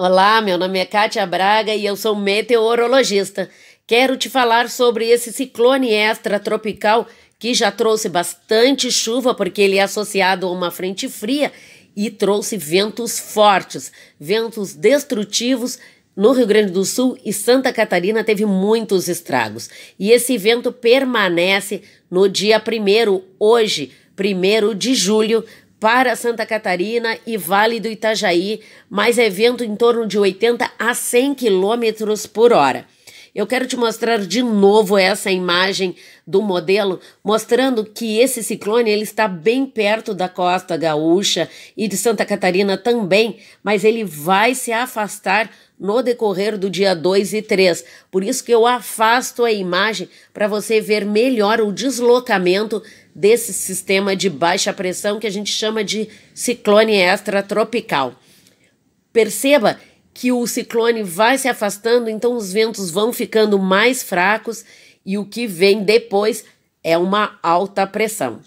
Olá, meu nome é Kátia Braga e eu sou meteorologista. Quero te falar sobre esse ciclone extratropical que já trouxe bastante chuva porque ele é associado a uma frente fria e trouxe ventos fortes, ventos destrutivos. No Rio Grande do Sul e Santa Catarina teve muitos estragos. E esse vento permanece no dia 1 hoje, 1 de julho, para Santa Catarina e Vale do Itajaí, mas é vento em torno de 80 a 100 km por hora. Eu quero te mostrar de novo essa imagem do modelo, mostrando que esse ciclone ele está bem perto da costa gaúcha e de Santa Catarina também, mas ele vai se afastar no decorrer do dia 2 e 3. Por isso que eu afasto a imagem para você ver melhor o deslocamento desse sistema de baixa pressão que a gente chama de ciclone extratropical. Perceba que o ciclone vai se afastando, então os ventos vão ficando mais fracos e o que vem depois é uma alta pressão.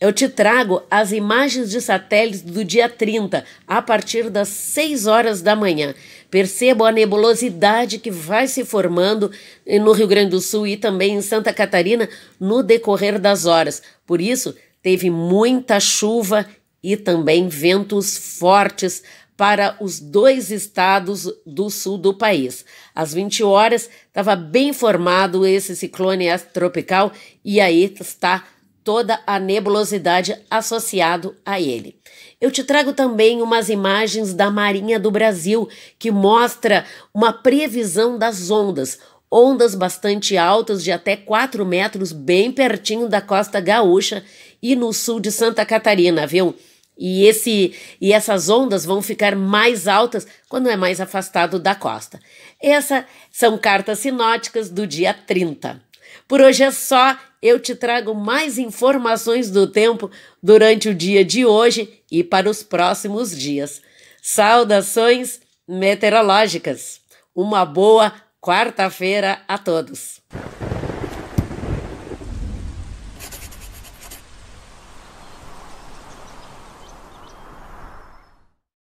Eu te trago as imagens de satélites do dia 30, a partir das 6 horas da manhã. Percebo a nebulosidade que vai se formando no Rio Grande do Sul e também em Santa Catarina no decorrer das horas. Por isso, teve muita chuva e também ventos fortes para os dois estados do sul do país. Às 20 horas estava bem formado esse ciclone tropical e aí está toda a nebulosidade associado a ele. Eu te trago também umas imagens da Marinha do Brasil que mostra uma previsão das ondas, ondas bastante altas de até 4 metros, bem pertinho da costa gaúcha e no sul de Santa Catarina, viu? E, esse, e essas ondas vão ficar mais altas quando é mais afastado da costa. Essas são cartas sinóticas do dia 30. Por hoje é só eu te trago mais informações do tempo durante o dia de hoje e para os próximos dias. Saudações meteorológicas! Uma boa quarta-feira a todos!